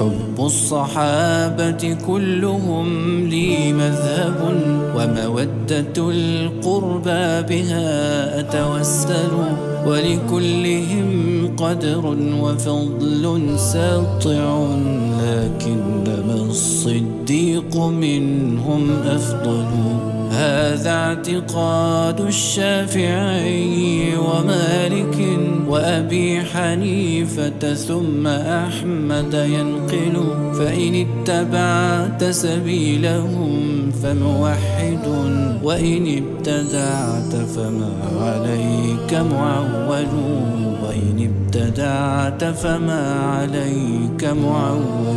حب الصحابة كلهم لي مذهب ومودة القربى بها أتوسل ولكلهم قدر وفضل ساطع لكنما الصديق منهم أفضل هذا اعتقاد الشافعي ومالك وأبي حنيفة ثم أحمد ينقل فإن اتبعت سبيلهم فموحد وإن ابتدعت فما عليك معول وإن ابتدعت فما عليك معول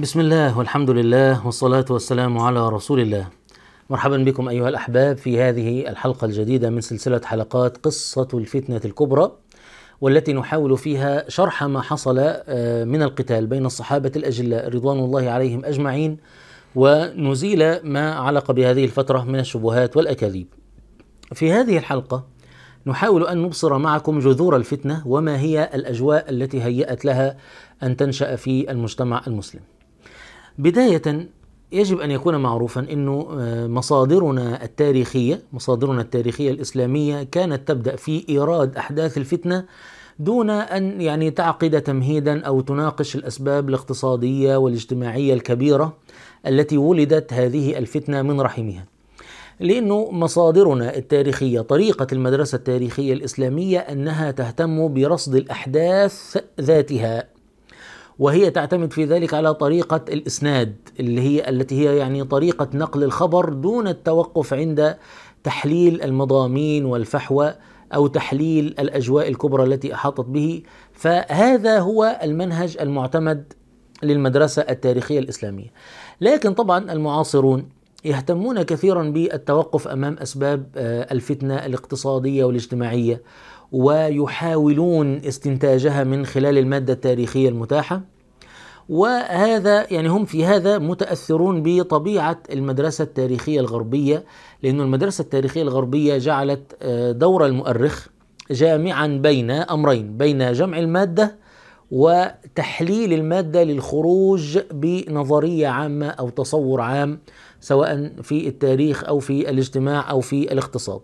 بسم الله والحمد لله والصلاة والسلام على رسول الله مرحبا بكم أيها الأحباب في هذه الحلقة الجديدة من سلسلة حلقات قصة الفتنة الكبرى والتي نحاول فيها شرح ما حصل من القتال بين الصحابة الأجلاء رضوان الله عليهم أجمعين ونزيل ما علق بهذه الفترة من الشبهات والأكاذيب في هذه الحلقة نحاول أن نبصر معكم جذور الفتنة وما هي الأجواء التي هيأت لها أن تنشأ في المجتمع المسلم بداية يجب أن يكون معروفا أنه آه، مصادرنا التاريخية مصادرنا التاريخية الإسلامية كانت تبدأ في إيراد أحداث الفتنة دون أن يعني تعقد تمهيدا أو تناقش الأسباب الاقتصادية والاجتماعية الكبيرة التي ولدت هذه الفتنة من رحمها لأنه مصادرنا التاريخية طريقة المدرسة التاريخية الإسلامية أنها تهتم برصد الأحداث ذاتها وهي تعتمد في ذلك على طريقة الإسناد اللي هي التي هي يعني طريقة نقل الخبر دون التوقف عند تحليل المضامين والفحوى أو تحليل الأجواء الكبرى التي أحاطت به فهذا هو المنهج المعتمد للمدرسة التاريخية الإسلامية لكن طبعا المعاصرون يهتمون كثيرا بالتوقف أمام أسباب آه، الفتنة الاقتصادية والاجتماعية ويحاولون استنتاجها من خلال المادة التاريخية المتاحة وهذا يعني هم في هذا متأثرون بطبيعة المدرسة التاريخية الغربية لأن المدرسة التاريخية الغربية جعلت آه، دور المؤرخ جامعا بين أمرين بين جمع المادة وتحليل المادة للخروج بنظرية عامة أو تصور عام سواء في التاريخ أو في الاجتماع أو في الاقتصاد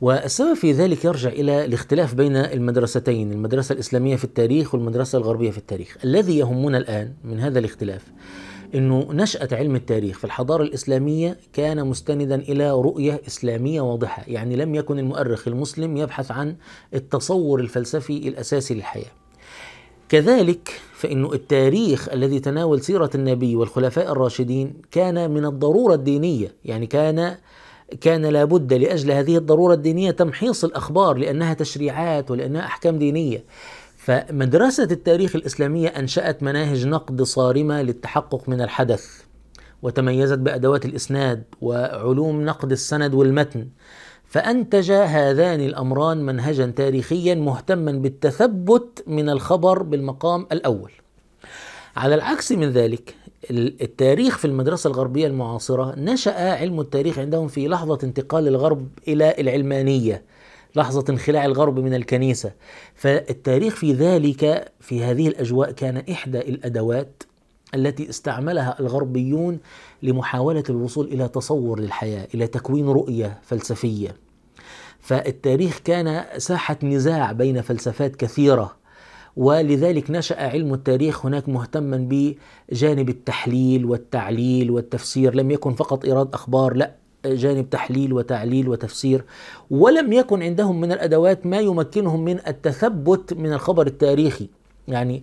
والسبب في ذلك يرجع إلى الاختلاف بين المدرستين المدرسة الإسلامية في التاريخ والمدرسة الغربية في التاريخ الذي يهمنا الآن من هذا الاختلاف أنه نشأة علم التاريخ في الحضارة الإسلامية كان مستندا إلى رؤية إسلامية واضحة يعني لم يكن المؤرخ المسلم يبحث عن التصور الفلسفي الأساسي للحياة كذلك فإن التاريخ الذي تناول سيرة النبي والخلفاء الراشدين كان من الضرورة الدينية يعني كان كان لابد لاجل هذه الضروره الدينيه تمحيص الاخبار لانها تشريعات ولانها احكام دينيه فمدرسه التاريخ الاسلاميه انشات مناهج نقد صارمه للتحقق من الحدث وتميزت بادوات الاسناد وعلوم نقد السند والمتن فانتج هذان الامران منهجا تاريخيا مهتما بالتثبت من الخبر بالمقام الاول على العكس من ذلك التاريخ في المدرسة الغربية المعاصرة نشأ علم التاريخ عندهم في لحظة انتقال الغرب إلى العلمانية لحظة انخلاع الغرب من الكنيسة فالتاريخ في ذلك في هذه الأجواء كان إحدى الأدوات التي استعملها الغربيون لمحاولة الوصول إلى تصور للحياة إلى تكوين رؤية فلسفية فالتاريخ كان ساحة نزاع بين فلسفات كثيرة ولذلك نشأ علم التاريخ هناك مهتما بجانب التحليل والتعليل والتفسير لم يكن فقط إيراد أخبار لا جانب تحليل وتعليل وتفسير ولم يكن عندهم من الأدوات ما يمكنهم من التثبت من الخبر التاريخي يعني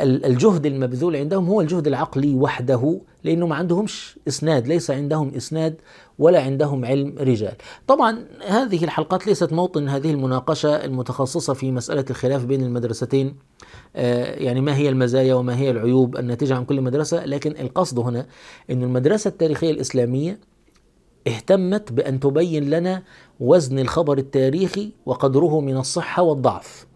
الجهد المبذول عندهم هو الجهد العقلي وحده لانه ما عندهمش اسناد ليس عندهم اسناد ولا عندهم علم رجال طبعا هذه الحلقات ليست موطن هذه المناقشه المتخصصه في مساله الخلاف بين المدرستين آه، يعني ما هي المزايا وما هي العيوب الناتجه عن كل مدرسه لكن القصد هنا ان المدرسه التاريخيه الاسلاميه اهتمت بأن تبين لنا وزن الخبر التاريخي وقدره من الصحة والضعف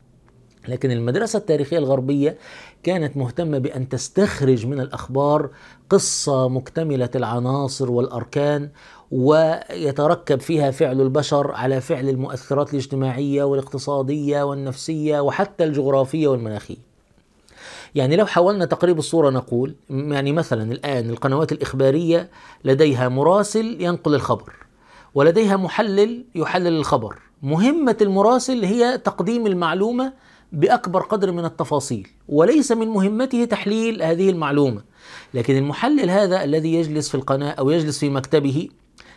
لكن المدرسة التاريخية الغربية كانت مهتمة بأن تستخرج من الأخبار قصة مكتملة العناصر والأركان ويتركب فيها فعل البشر على فعل المؤثرات الاجتماعية والاقتصادية والنفسية وحتى الجغرافية والمناخية. يعني لو حاولنا تقريب الصورة نقول يعني مثلا الآن القنوات الإخبارية لديها مراسل ينقل الخبر ولديها محلل يحلل الخبر. مهمة المراسل هي تقديم المعلومة باكبر قدر من التفاصيل وليس من مهمته تحليل هذه المعلومه لكن المحلل هذا الذي يجلس في القناه او يجلس في مكتبه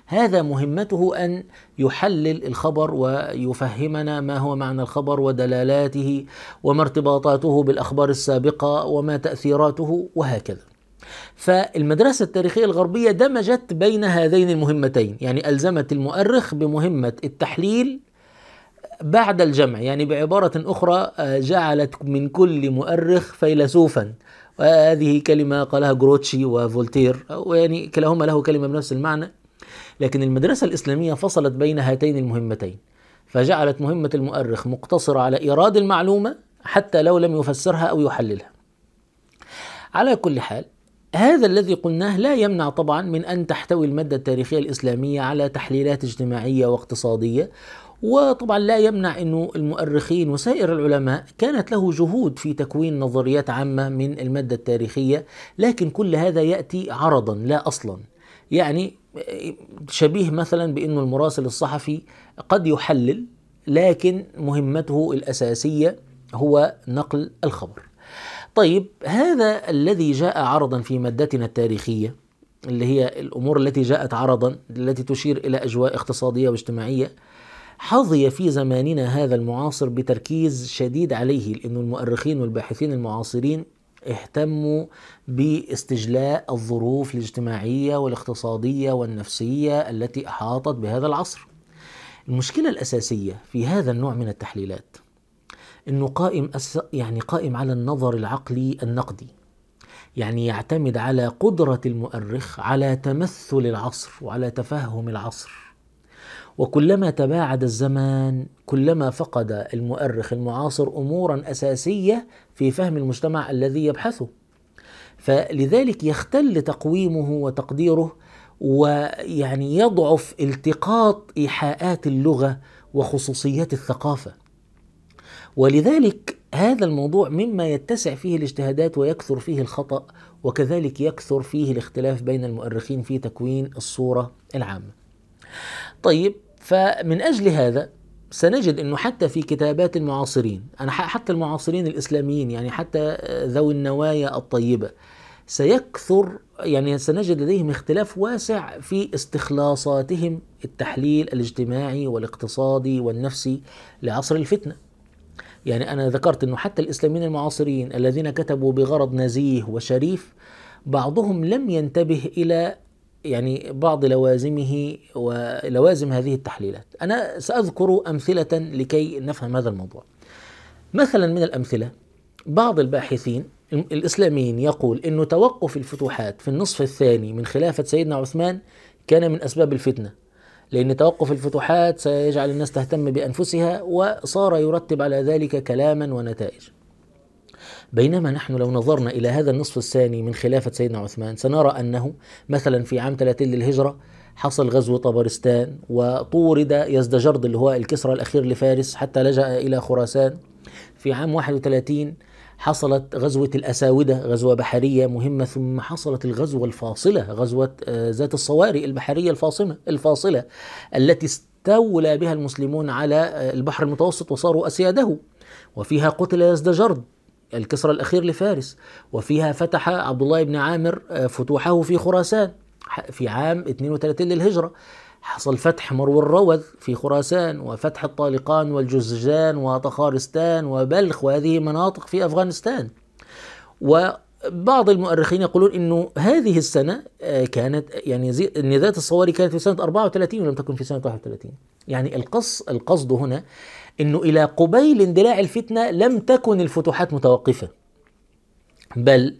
هذا مهمته ان يحلل الخبر ويفهمنا ما هو معنى الخبر ودلالاته وما ارتباطاته بالاخبار السابقه وما تاثيراته وهكذا فالمدرسة التاريخية الغربية دمجت بين هذين المهمتين يعني ألزمت المؤرخ بمهمة التحليل بعد الجمع يعني بعبارة أخرى آه، جعلت من كل مؤرخ فيلسوفا وهذه كلمة قالها جروتشي وفولتير ويعني كلاهما له كلمة بنفس المعنى لكن المدرسة الإسلامية فصلت بين هاتين المهمتين فجعلت مهمة المؤرخ مقتصرة على إيراد المعلومة حتى لو لم يفسرها أو يحللها على كل حال هذا الذي قلناه لا يمنع طبعا من ان تحتوي الماده التاريخيه الاسلاميه على تحليلات اجتماعيه واقتصاديه وطبعا لا يمنع أنه المؤرخين وسائر العلماء كانت له جهود في تكوين نظريات عامة من المادة التاريخية لكن كل هذا يأتي عرضا لا أصلا يعني شبيه مثلا بأنه المراسل الصحفي قد يحلل لكن مهمته الأساسية هو نقل الخبر طيب هذا الذي جاء عرضا في مادتنا التاريخية اللي هي الأمور التي جاءت عرضا التي تشير إلى أجواء اقتصادية واجتماعية حظي في زماننا هذا المعاصر بتركيز شديد عليه لأن المؤرخين والباحثين المعاصرين اهتموا باستجلاء الظروف الاجتماعية والاقتصادية والنفسية التي أحاطت بهذا العصر المشكلة الأساسية في هذا النوع من التحليلات أنه قائم أس... يعني قائم على النظر العقلي النقدي يعني يعتمد على قدرة المؤرخ على تمثل العصر وعلى تفهم العصر وكلما تباعد الزمان كلما فقد المؤرخ المعاصر امورا اساسيه في فهم المجتمع الذي يبحثه فلذلك يختل تقويمه وتقديره ويعني يضعف التقاط ايحاءات اللغه وخصوصيات الثقافه ولذلك هذا الموضوع مما يتسع فيه الاجتهادات ويكثر فيه الخطا وكذلك يكثر فيه الاختلاف بين المؤرخين في تكوين الصوره العامه طيب فمن أجل هذا سنجد أنه حتى في كتابات المعاصرين أنا حتى المعاصرين الإسلاميين يعني حتى ذوي النوايا الطيبة سيكثر يعني سنجد لديهم اختلاف واسع في استخلاصاتهم التحليل الاجتماعي والاقتصادي والنفسي لعصر الفتنه يعني أنا ذكرت أنه حتى الإسلاميين المعاصرين الذين كتبوا بغرض نزيه وشريف بعضهم لم ينتبه إلى يعني بعض لوازمه ولوازم هذه التحليلات أنا سأذكر أمثلة لكي نفهم هذا الموضوع مثلا من الأمثلة بعض الباحثين الإسلاميين يقول أن توقف الفتوحات في النصف الثاني من خلافة سيدنا عثمان كان من أسباب الفتنة لأن توقف الفتوحات سيجعل الناس تهتم بأنفسها وصار يرتب على ذلك كلاما ونتائج بينما نحن لو نظرنا إلى هذا النصف الثاني من خلافة سيدنا عثمان سنرى أنه مثلا في عام 30 للهجرة حصل غزو طبرستان وطورد يزدجرد اللي هو الكسرى الأخير لفارس حتى لجأ إلى خراسان في عام 31 حصلت غزوة الأساودة غزوة بحرية مهمة ثم حصلت الغزوة الفاصلة غزوة آه، ذات الصوارئ البحرية الفاصمة الفاصلة التي استولى بها المسلمون على آه، البحر المتوسط وصاروا أسياده وفيها قتل يزدجرد الكسرى الأخير لفارس وفيها فتح عبد الله بن عامر آه، فتوحه في خراسان في عام 32 للهجرة حصل فتح مرو الروذ في خراسان وفتح الطالقان والجزجان وطخارستان وبلخ وهذه مناطق في أفغانستان وبعض المؤرخين يقولون انه هذه السنه آه، كانت يعني ذات الصواري كانت في سنه 34 ولم تكن في سنه 31 يعني القص القصد هنا انه الى قبيل اندلاع الفتنه لم تكن الفتوحات متوقفه بل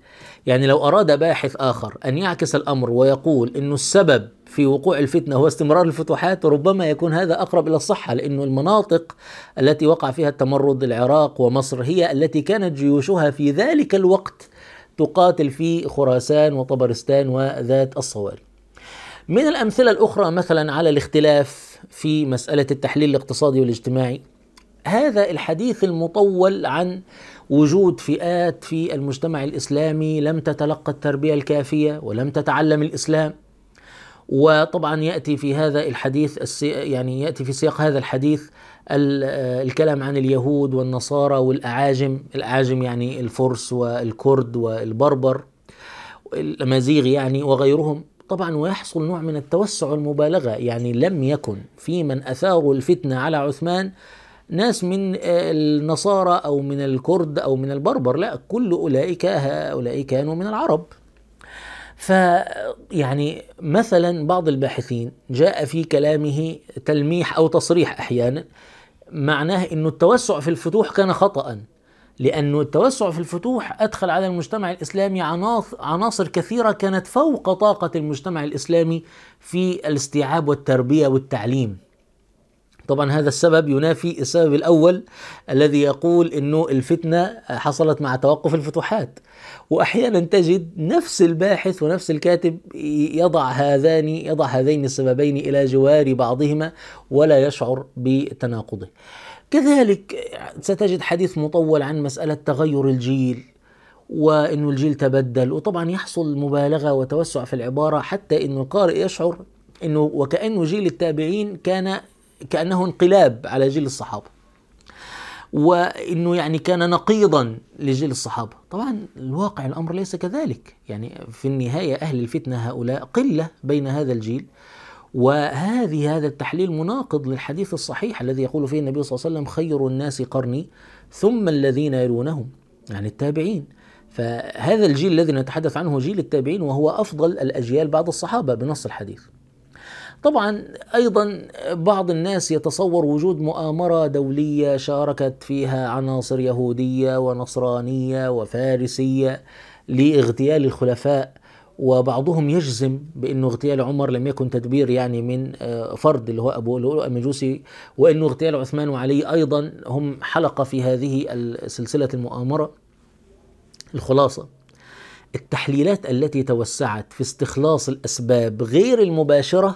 يعني لو اراد باحث اخر ان يعكس الامر ويقول انه السبب في وقوع الفتنه هو استمرار الفتوحات ربما يكون هذا اقرب الى الصحه لانه المناطق التي وقع فيها التمرد العراق ومصر هي التي كانت جيوشها في ذلك الوقت تقاتل في خراسان وطبرستان وذات الصواري. من الامثله الاخرى مثلا على الاختلاف في مساله التحليل الاقتصادي والاجتماعي هذا الحديث المطول عن وجود فئات في المجتمع الاسلامي لم تتلقى التربيه الكافيه ولم تتعلم الاسلام وطبعا ياتي في هذا الحديث يعني ياتي في سياق هذا الحديث الكلام عن اليهود والنصارى والاعاجم، الاعاجم يعني الفرس والكرد والبربر الامازيغ يعني وغيرهم، طبعا ويحصل نوع من التوسع المبالغه يعني لم يكن في من اثاروا الفتنه على عثمان ناس من النصارى أو من الكرد أو من البربر لا كل أولئك هؤلاء كانوا من العرب ف يعني مثلا بعض الباحثين جاء في كلامه تلميح أو تصريح أحيانا معناه أن التوسع في الفتوح كان خطأ لأنه التوسع في الفتوح أدخل على المجتمع الإسلامي عناصر كثيرة كانت فوق طاقة المجتمع الإسلامي في الاستيعاب والتربية والتعليم طبعا هذا السبب ينافي السبب الاول الذي يقول انه الفتنه حصلت مع توقف الفتوحات واحيانا تجد نفس الباحث ونفس الكاتب يضع هذان يضع هذين السببين الى جوار بعضهما ولا يشعر بتناقضه كذلك ستجد حديث مطول عن مساله تغير الجيل وانه الجيل تبدل وطبعا يحصل مبالغه وتوسع في العباره حتى ان القارئ يشعر انه وكانه جيل التابعين كان كأنه انقلاب على جيل الصحابة وانه يعني كان نقيضا لجيل الصحابه طبعا الواقع الامر ليس كذلك يعني في النهايه اهل الفتنه هؤلاء قله بين هذا الجيل وهذه هذا التحليل مناقض للحديث الصحيح الذي يقول فيه النبي صلى الله عليه وسلم خير الناس قرني ثم الذين يلونهم يعني التابعين فهذا الجيل الذي نتحدث عنه جيل التابعين وهو افضل الاجيال بعد الصحابه بنص الحديث طبعا ايضا بعض الناس يتصور وجود مؤامره دوليه شاركت فيها عناصر يهوديه ونصرانيه وفارسيه لاغتيال الخلفاء وبعضهم يجزم بانه اغتيال عمر لم يكن تدبير يعني من آه، فرد اللي هو ابو لؤلؤ المجوسي وانه اغتيال عثمان وعلي ايضا هم حلقه في هذه سلسله المؤامره الخلاصه التحليلات التي توسعت في استخلاص الاسباب غير المباشره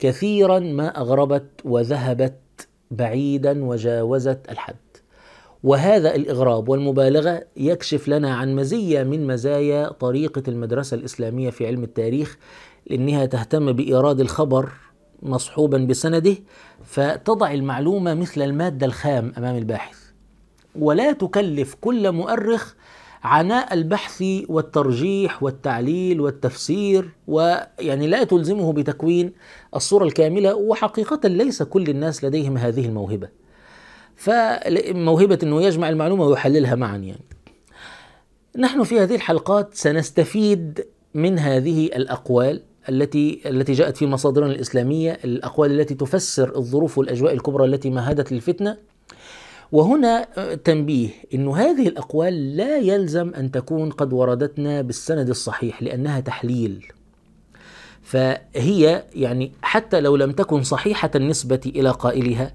كثيرا ما اغربت وذهبت بعيدا وجاوزت الحد وهذا الاغراب والمبالغه يكشف لنا عن مزيه من مزايا طريقه المدرسه الاسلاميه في علم التاريخ لانها تهتم بايراد الخبر مصحوبا بسنده فتضع المعلومه مثل الماده الخام امام الباحث ولا تكلف كل مؤرخ عناء البحث والترجيح والتعليل والتفسير ويعني لا تلزمه بتكوين الصورة الكاملة وحقيقة ليس كل الناس لديهم هذه الموهبة فموهبة أنه يجمع المعلومة ويحللها معا يعني نحن في هذه الحلقات سنستفيد من هذه الأقوال التي التي جاءت في مصادرنا الإسلامية الأقوال التي تفسر الظروف والأجواء الكبرى التي مهدت للفتنة وهنا آه، تنبيه أن هذه الأقوال لا يلزم أن تكون قد وردتنا بالسند الصحيح لأنها تحليل فهي يعني حتى لو لم تكن صحيحة النسبة إلى قائلها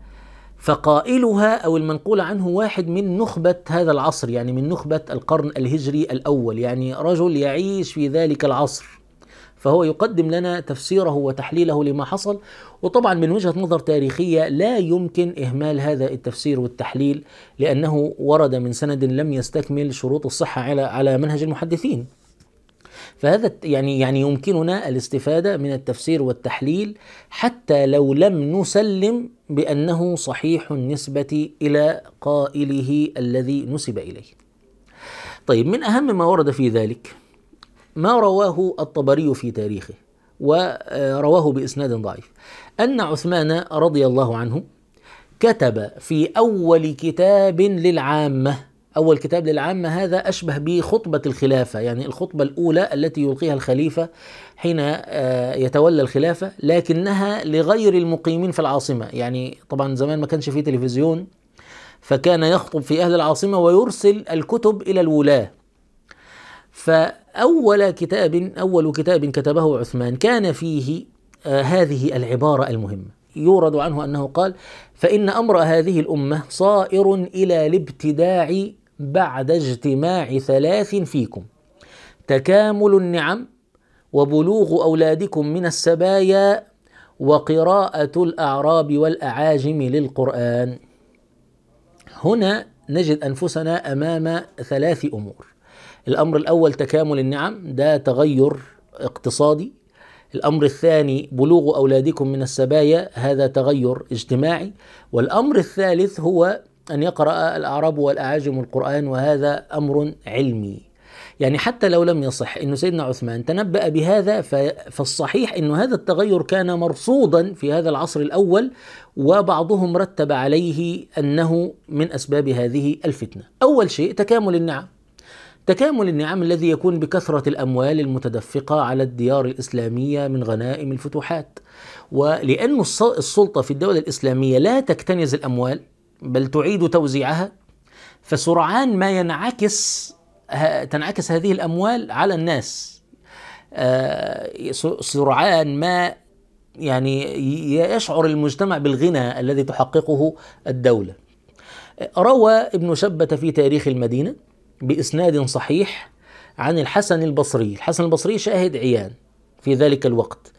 فقائلها أو المنقول عنه واحد من نخبة هذا العصر يعني من نخبة القرن الهجري الأول يعني رجل يعيش في ذلك العصر فهو يقدم لنا تفسيره وتحليله لما حصل وطبعا من وجهة نظر تاريخية لا يمكن إهمال هذا التفسير والتحليل لأنه ورد من سند لم يستكمل شروط الصحة على على منهج المحدثين فهذا يعني يعني يمكننا الاستفاده من التفسير والتحليل حتى لو لم نسلم بانه صحيح النسبه الى قائله الذي نسب اليه. طيب من اهم ما ورد في ذلك ما رواه الطبري في تاريخه ورواه بإسناد ضعيف أن عثمان رضي الله عنه كتب في أول كتاب للعامة أول كتاب للعامة هذا أشبه بخطبة الخلافة يعني الخطبة الأولى التي يلقيها الخليفة حين آه، يتولى الخلافة لكنها لغير المقيمين في العاصمة يعني طبعا زمان ما كانش فيه تلفزيون فكان يخطب في أهل العاصمة ويرسل الكتب إلى الولاة فأول كتاب أول كتاب كتبه عثمان كان فيه آه، هذه العبارة المهمة يورد عنه أنه قال فإن أمر هذه الأمة صائر إلى الابتداع بعد اجتماع ثلاث فيكم تكامل النعم وبلوغ أولادكم من السبايا وقراءة الأعراب والأعاجم للقرآن هنا نجد أنفسنا أمام ثلاث أمور الأمر الأول تكامل النعم ده تغير اقتصادي الأمر الثاني بلوغ أولادكم من السبايا هذا تغير اجتماعي والأمر الثالث هو أن يقرأ الأعراب والأعاجم القرآن وهذا أمر علمي يعني حتى لو لم يصح أن سيدنا عثمان تنبأ بهذا فالصحيح أن هذا التغير كان مرصودا في هذا العصر الأول وبعضهم رتب عليه أنه من أسباب هذه الفتنة أول شيء تكامل النعم تكامل النعم الذي يكون بكثرة الأموال المتدفقة على الديار الإسلامية من غنائم الفتوحات ولأن السلطة في الدولة الإسلامية لا تكتنز الأموال بل تعيد توزيعها فسرعان ما ينعكس تنعكس هذه الأموال على الناس آه، سرعان ما يعني يشعر المجتمع بالغنى الذي تحققه الدولة آه، روى ابن شبة في تاريخ المدينة بإسناد صحيح عن الحسن البصري الحسن البصري شاهد عيان في ذلك الوقت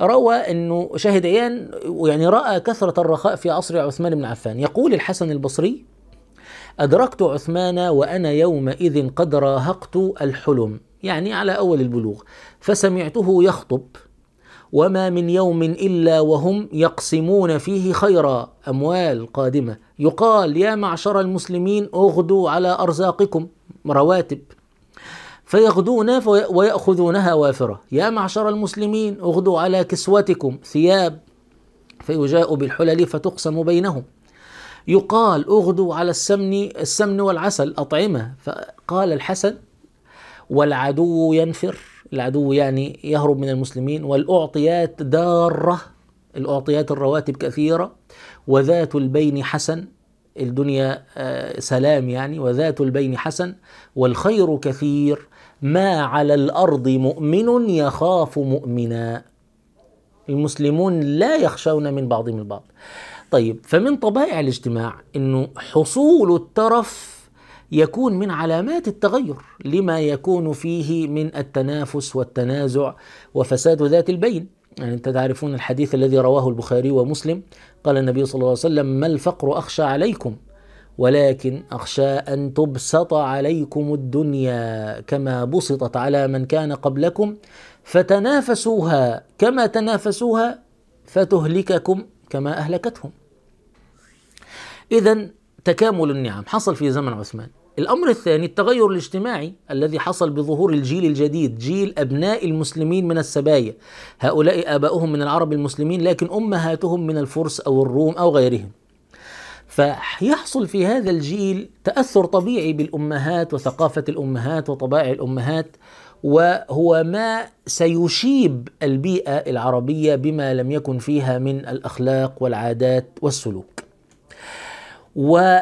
روى أنه شاهد عيان يعني رأى كثرة الرخاء في عصر عثمان بن عفان يقول الحسن البصري أدركت عثمان وأنا يومئذ قد راهقت الحلم يعني على أول البلوغ فسمعته يخطب وما من يوم إلا وهم يقسمون فيه خيرا أموال قادمة يقال يا معشر المسلمين اغدوا على ارزاقكم رواتب فيغدون ويأخذونها وافرة يا معشر المسلمين اغدوا على كسوتكم ثياب فيجاء بالحلل فتقسم بينهم يقال اغدوا على السمن السمن والعسل أطعمة فقال الحسن والعدو ينفر العدو يعني يهرب من المسلمين والأعطيات دارة الأعطيات الرواتب كثيرة وذات البين حسن الدنيا آه، سلام يعني وذات البين حسن والخير كثير ما على الارض مؤمن يخاف مؤمنا المسلمون لا يخشون من بعضهم البعض طيب فمن طبائع الاجتماع انه حصول الترف يكون من علامات التغير لما يكون فيه من التنافس والتنازع وفساد ذات البين يعني أنت تعرفون الحديث الذي رواه البخاري ومسلم قال النبي صلى الله عليه وسلم ما الفقر أخشى عليكم ولكن أخشى أن تبسط عليكم الدنيا كما بسطت على من كان قبلكم فتنافسوها كما تنافسوها فتهلككم كما أهلكتهم إذا تكامل النعم حصل في زمن عثمان الأمر الثاني التغير الاجتماعي الذي حصل بظهور الجيل الجديد جيل أبناء المسلمين من السبايا هؤلاء آباؤهم من العرب المسلمين لكن أمهاتهم من الفرس أو الروم أو غيرهم فيحصل في هذا الجيل تأثر طبيعي بالأمهات وثقافة الأمهات وطبائع الأمهات وهو ما سيشيب البيئة العربية بما لم يكن فيها من الأخلاق والعادات والسلوك و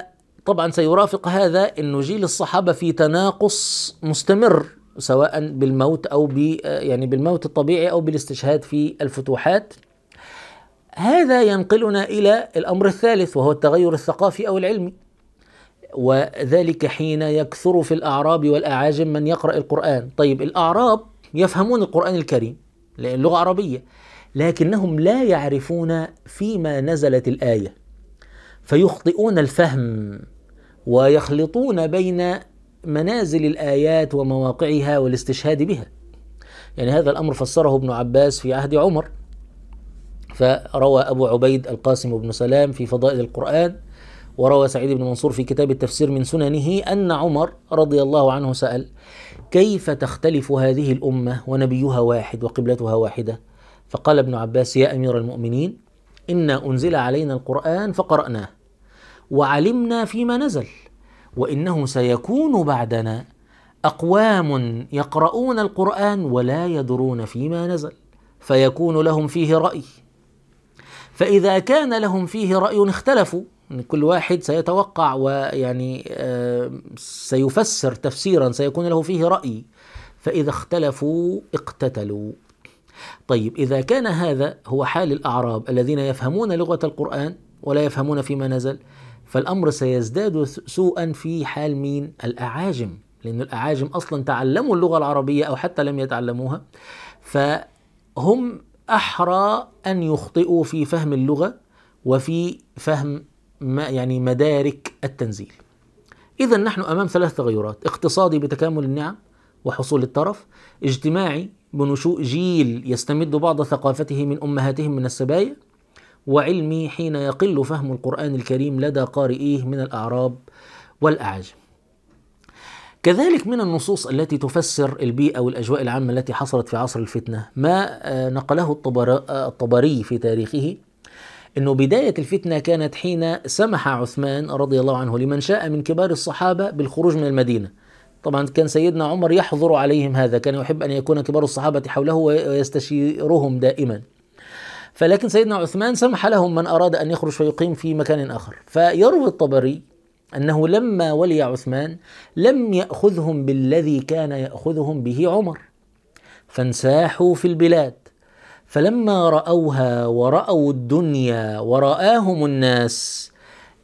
طبعا سيرافق هذا انه جيل الصحابه في تناقص مستمر سواء بالموت او ب يعني بالموت الطبيعي او بالاستشهاد في الفتوحات هذا ينقلنا الى الامر الثالث وهو التغير الثقافي او العلمي وذلك حين يكثر في الاعراب والاعاجم من يقرا القران طيب الاعراب يفهمون القران الكريم لان لغه عربيه لكنهم لا يعرفون فيما نزلت الايه فيخطئون الفهم ويخلطون بين منازل الآيات ومواقعها والاستشهاد بها يعني هذا الأمر فسره ابن عباس في عهد عمر فروى أبو عبيد القاسم بن سلام في فضائل القرآن وروى سعيد بن منصور في كتاب التفسير من سننه أن عمر رضي الله عنه سأل كيف تختلف هذه الأمة ونبيها واحد وقبلتها واحدة فقال ابن عباس يا أمير المؤمنين إنا أنزل علينا القرآن فقرأناه وعلمنا فيما نزل وانه سيكون بعدنا اقوام يقرؤون القران ولا يدرون فيما نزل فيكون لهم فيه راي فاذا كان لهم فيه راي اختلفوا كل واحد سيتوقع ويعني آه، سيفسر تفسيرا سيكون له فيه راي فاذا اختلفوا اقتتلوا طيب اذا كان هذا هو حال الاعراب الذين يفهمون لغه القران ولا يفهمون فيما نزل فالأمر سيزداد سوءا في حال مين الأعاجم لأن الأعاجم أصلا تعلموا اللغة العربية أو حتى لم يتعلموها فهم أحرى أن يخطئوا في فهم اللغة وفي فهم ما يعني مدارك التنزيل إذا نحن أمام ثلاث تغيرات اقتصادي بتكامل النعم وحصول الترف اجتماعي بنشوء جيل يستمد بعض ثقافته من أمهاتهم من السبايا وعلمي حين يقل فهم القرآن الكريم لدى قارئيه من الأعراب والأعاجم. كذلك من النصوص التي تفسر البيئة والأجواء العامة التي حصلت في عصر الفتنة ما آه، نقله آه، الطبري في تاريخه أنه بداية الفتنة كانت حين سمح عثمان رضي الله عنه لمن شاء من كبار الصحابة بالخروج من المدينة طبعا كان سيدنا عمر يحظر عليهم هذا كان يحب أن يكون كبار الصحابة حوله ويستشيرهم دائما فلكن سيدنا عثمان سمح لهم من أراد أن يخرج فيقيم في مكان آخر فيروي الطبري أنه لما ولي عثمان لم يأخذهم بالذي كان يأخذهم به عمر فانساحوا في البلاد فلما رأوها ورأوا الدنيا ورآهم الناس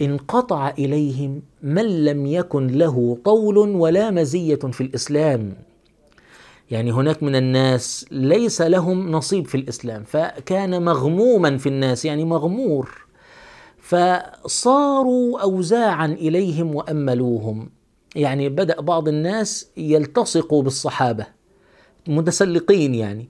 انقطع إليهم من لم يكن له طول ولا مزية في الإسلام يعني هناك من الناس ليس لهم نصيب في الاسلام فكان مغموما في الناس يعني مغمور فصاروا اوزاعا اليهم واملوهم يعني بدا بعض الناس يلتصقوا بالصحابه متسلقين يعني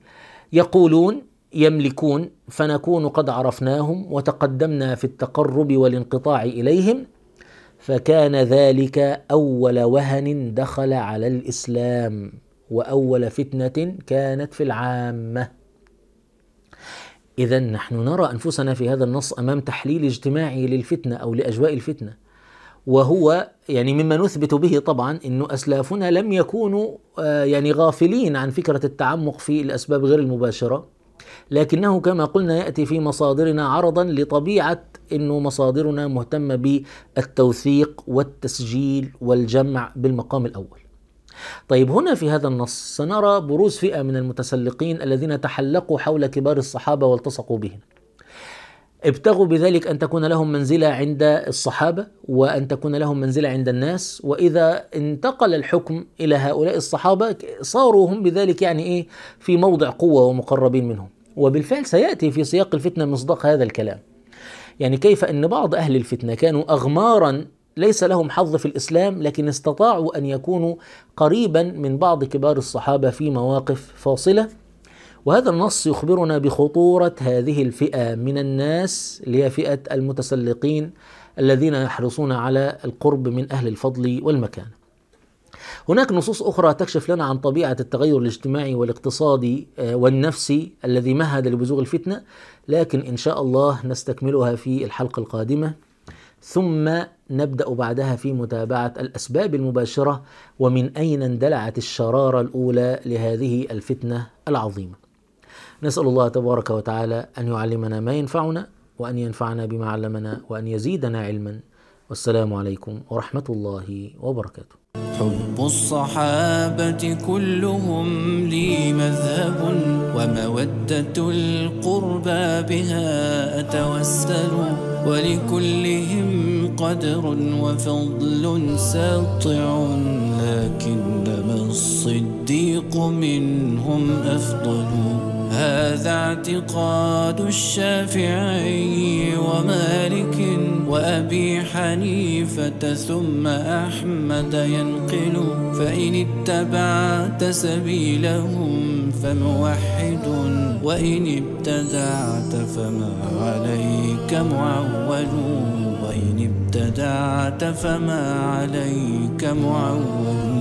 يقولون يملكون فنكون قد عرفناهم وتقدمنا في التقرب والانقطاع اليهم فكان ذلك اول وهن دخل على الاسلام واول فتنه كانت في العامه اذا نحن نرى انفسنا في هذا النص امام تحليل اجتماعي للفتنه او لاجواء الفتنه وهو يعني مما نثبت به طبعا انه اسلافنا لم يكونوا آه، يعني غافلين عن فكره التعمق في الاسباب غير المباشره لكنه كما قلنا ياتي في مصادرنا عرضا لطبيعه انه مصادرنا مهتمه بالتوثيق والتسجيل والجمع بالمقام الاول طيب هنا في هذا النص سنرى بروز فئة من المتسلقين الذين تحلقوا حول كبار الصحابة والتصقوا بهم ابتغوا بذلك ان تكون لهم منزله عند الصحابه وان تكون لهم منزله عند الناس واذا انتقل الحكم الى هؤلاء الصحابه صاروا هم بذلك يعني ايه في موضع قوه ومقربين منهم وبالفعل سياتي في سياق الفتنه مصداق هذا الكلام يعني كيف ان بعض اهل الفتنه كانوا اغمارا ليس لهم حظ في الاسلام لكن استطاعوا ان يكونوا قريبا من بعض كبار الصحابه في مواقف فاصله وهذا النص يخبرنا بخطوره هذه الفئه من الناس اللي هي فئه المتسلقين الذين يحرصون على القرب من اهل الفضل والمكانه هناك نصوص أخرى تكشف لنا عن طبيعة التغير الاجتماعي والاقتصادي آه، والنفسي الذي مهد لبزوغ الفتنة لكن إن شاء الله نستكملها في الحلقة القادمة ثم نبدا بعدها في متابعه الاسباب المباشره ومن اين اندلعت الشراره الاولى لهذه الفتنه العظيمه. نسال الله تبارك وتعالى ان يعلمنا ما ينفعنا وان ينفعنا بما علمنا وان يزيدنا علما والسلام عليكم ورحمه الله وبركاته. حب الصحابة كلهم لي مذهب ومودة القربى بها أتوسل ولكلهم قدر وفضل ساطع لكنما الصديق منهم أفضل هذا اعتقاد الشافعي ومالك وأبي حنيفة ثم أحمد ينقل فإن اتبعت سبيلهم فموحد وإن ابتدعت فما عليك معول وإن ابتدعت فما عليك معول